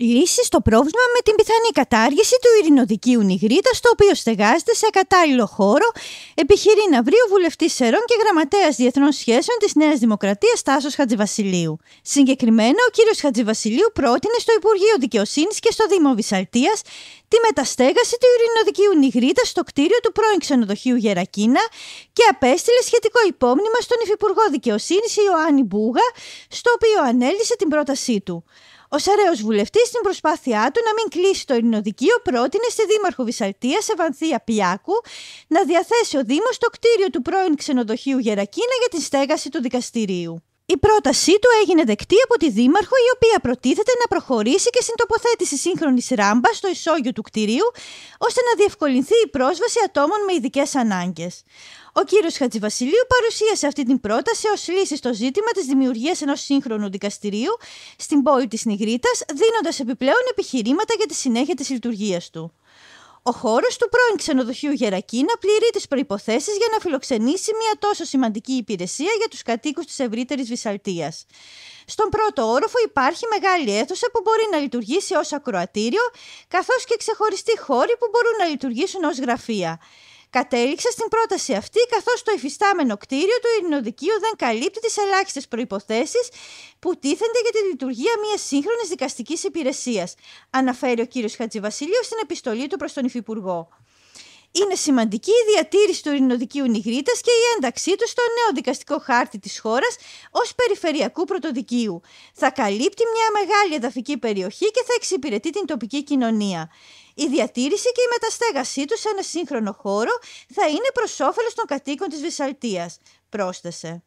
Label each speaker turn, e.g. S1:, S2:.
S1: λύσει στο πρόβλημα με την πιθανή κατάργηση του ειρηνοδικίου Νιγρίτα, το οποίο στεγάζεται σε κατάλληλο χώρο, επιχειρεί να βρει ο βουλευτής Σερών και γραμματέας Διεθνών Σχέσεων της Νέας Δημοκρατίας Τάσος Χατζηβασιλείου. Συγκεκριμένα, ο κύριος Χατζηβασιλείου πρότεινε στο Υπουργείο Δικαιοσύνης και στο Δήμο Βυσαλτία τη μεταστέγαση του ειρηνοδικίου Νιγρίτα στο κτίριο του πρώην ξενοδοχείου Γερακίνα και απέστειλε σχετικό υπόμνημα στον Υφυπουργό Δικαιοσύνης Ιωάννη Μπούγα, στο οποίο ανέλησε την πρότασή του. Ο Σαραίο βουλευτής στην προσπάθειά του να μην κλείσει το Ειρηνοδικείο πρότεινε στη Δήμαρχο Βυσσαλτίας Σεβανθία Πιάκου να διαθέσει ο Δήμος το κτίριο του πρώην ξενοδοχείου Γερακίνα για τη στέγαση του δικαστηρίου. Η πρότασή του έγινε δεκτή από τη Δήμαρχο, η οποία προτίθεται να προχωρήσει και στην τοποθέτηση σύγχρονης ράμπας στο ισόγειο του κτηρίου, ώστε να διευκολυνθεί η πρόσβαση ατόμων με ειδικές ανάγκες. Ο κύριος Χατζηβασιλείου παρουσίασε αυτή την πρόταση ως λύση στο ζήτημα της δημιουργίας ενός σύγχρονου δικαστηρίου στην πόλη της Νιγρίτας, δίνοντας επιπλέον επιχειρήματα για τη συνέχεια της λειτουργίας του. Ο χώρος του πρώην ξενοδοχείου Γερακίνα πληρεί τις προποθέσει για να φιλοξενήσει μια τόσο σημαντική υπηρεσία για τους κατοίκους της ευρύτερης Βυσαλτία. Στον πρώτο όροφο υπάρχει μεγάλη αίθουσα που μπορεί να λειτουργήσει ως ακροατήριο, καθώς και ξεχωριστοί χώροι που μπορούν να λειτουργήσουν ως γραφεία. Κατέληξε στην πρόταση αυτή, καθώς το υφιστάμενο κτίριο του Ειρηνοδικείου δεν καλύπτει τις ελάχιστες προποθέσει που τίθενται για τη λειτουργία μιας σύγχρονης δικαστικής υπηρεσίας, αναφέρει ο κ. Χατζηβασιλείος στην επιστολή του προς τον Υφυπουργό είναι σημαντική η διατήρηση του Ειρηνοδικείου Νιγρίτας και η ένταξή του στο νέο δικαστικό χάρτη της χώρας ως περιφερειακού πρωτοδικείου. Θα καλύπτει μια μεγάλη εδαφική περιοχή και θα εξυπηρετεί την τοπική κοινωνία. Η διατήρηση και η μεταστέγασή του σε ένα σύγχρονο χώρο θα είναι προς όφελος των κατοίκων της Βυσαλτία, πρόσθεσε.